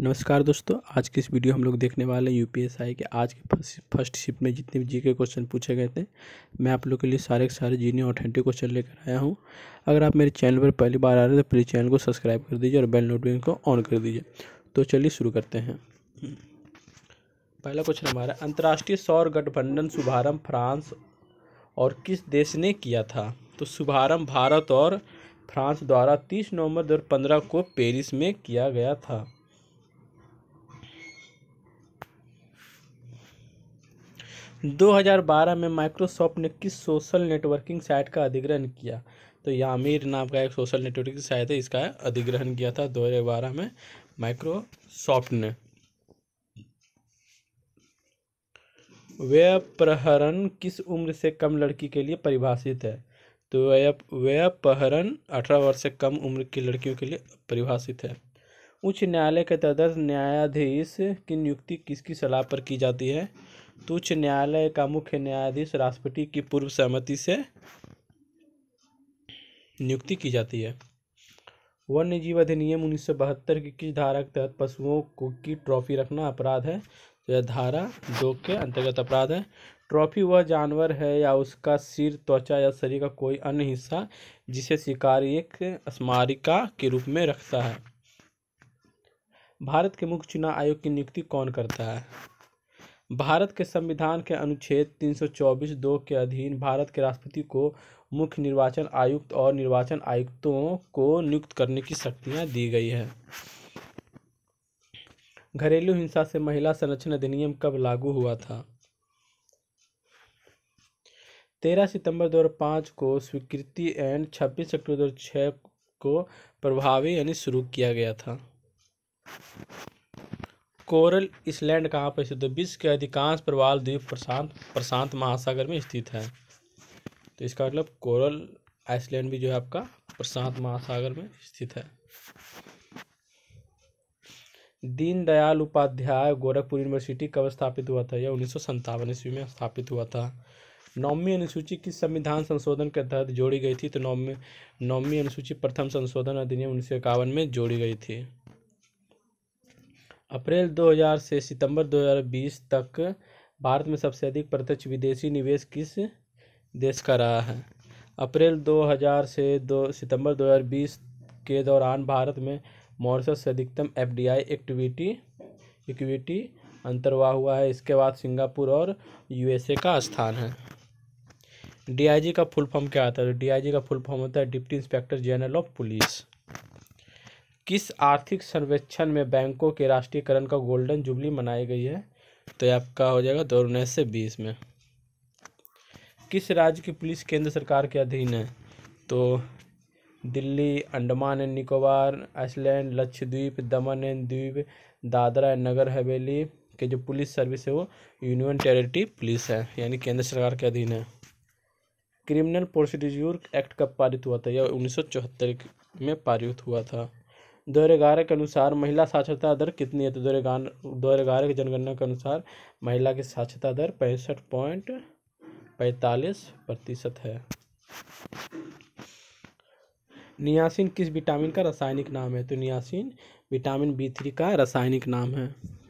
नमस्कार दोस्तों आज की इस वीडियो हम लोग देखने वाले हैं यूपीएसआई के आज के फर्स्ट शिफ्ट में जितने भी जीके क्वेश्चन पूछे गए थे मैं आप लोग के लिए सारे के सारे जीने ऑथेंटिक क्वेश्चन लेकर आया हूँ अगर आप मेरे चैनल पर पहली बार आ रहे हैं तो प्लीज़ चैनल को सब्सक्राइब कर दीजिए और बेल नोटिफिकेशन को ऑन कर दीजिए तो चलिए शुरू करते हैं पहला क्वेश्चन हमारा अंतर्राष्ट्रीय सौर गठबंधन शुभारम्भ फ्रांस और किस देश ने किया था तो शुभारम्भ भारत और फ्रांस द्वारा तीस नवंबर दो को पेरिस में किया गया था 2012 में माइक्रोसॉफ्ट ने किस सोशल नेटवर्किंग साइट का अधिग्रहण किया तो यामिर नाम का एक सोशल नेटवर्किंग साइट है इसका अधिग्रहण किया था 2012 में माइक्रोसॉफ्ट ने व्यय प्रहरण किस उम्र से कम लड़की के लिए परिभाषित है तो व्यय व्यय प्रहरण अठारह वर्ष से कम उम्र की लड़कियों के लिए परिभाषित है उच्च न्यायालय के तदर्थ न्यायाधीश की नियुक्ति किसकी सलाह पर की जाती है तो उच्च न्यायालय का मुख्य न्यायाधीश राष्ट्रपति की पूर्व सहमति से नियुक्ति की जाती है वन्य जीव अधिनियम उन्नीस की किस धारा के तहत पशुओं को की ट्रॉफी रखना अपराध है तो यह धारा दो के अंतर्गत अपराध है ट्रॉफी वह जानवर है या उसका सिर त्वचा या शरीर का कोई अन्य हिस्सा जिसे शिकारी एक स्मारिका के रूप में रखता है भारत के मुख्य चुनाव आयोग की नियुक्ति कौन करता है भारत के संविधान के अनुच्छेद 324 दो के अधीन भारत के राष्ट्रपति को मुख्य निर्वाचन आयुक्त और निर्वाचन आयुक्तों को नियुक्त करने की शक्तियां दी गई है घरेलू हिंसा से महिला संरक्षण अधिनियम कब लागू हुआ था तेरह सितंबर 2005 को स्वीकृति एंड छब्बीस अक्टूबर 2006 को प्रभावी यानी शुरू किया गया था कोरल इसलैंड कहाँ पर स्थित है विश्व के अधिकांश प्रवाल द्वीप प्रशांत प्रशांत महासागर में स्थित है तो इसका मतलब कोरल आइसलैंड भी जो है आपका प्रशांत महासागर में स्थित है दीनदयाल उपाध्याय गोरखपुर यूनिवर्सिटी कब स्थापित हुआ था यह उन्नीस सौ ईस्वी में स्थापित हुआ था नौवीं अनुसूची किस संविधान संशोधन के तहत जोड़ी गई थी तो नौवीं नौवीं अनुसूची प्रथम संशोधन अधिनियम उन्नीस में जोड़ी गई थी अप्रैल 2000 से सितंबर 2020 तक भारत में सबसे अधिक प्रत्यक्ष विदेशी निवेश किस देश का रहा है अप्रैल 2000 से दो सितंबर 2020 के दौरान भारत में मॉरिशस से अधिकतम आई एक्टिविटी इक्विटी अंतरवा हुआ है इसके बाद सिंगापुर और यूएसए का स्थान है डीआईजी का फुल फॉर्म क्या आता है तो डीआईजी का फुल फॉर्म होता है deputy inspector general of police किस आर्थिक सर्वेक्षण में बैंकों के राष्ट्रीयकरण का गोल्डन जुबली मनाई गई है तो ये आपका हो जाएगा दो उन्नीस से बीस में किस राज्य की पुलिस केंद्र सरकार के अधीन है तो Delhi Andaman and Nicobar island Lakshadweep Daman and द्वीप दादरा एंड नगर हवेली के जो पुलिस सर्विस है वो यूनियन टेरिटरी पुलिस है यानी केंद्र सरकार के अधीन है क्रिमिनल प्रोसीड्यूर एक्ट कब पारित हुआ था यह उन्नीस में पारित हुआ था दो के अनुसार महिला साक्षरता दर कितनी है तो दो हज़ार की जनगणना के अनुसार महिला की साक्षरता दर पैंसठ पॉइंट पैंतालीस प्रतिशत है नियासिन किस विटामिन का रासायनिक नाम है तो नियासिन विटामिन बी थ्री का रासायनिक नाम है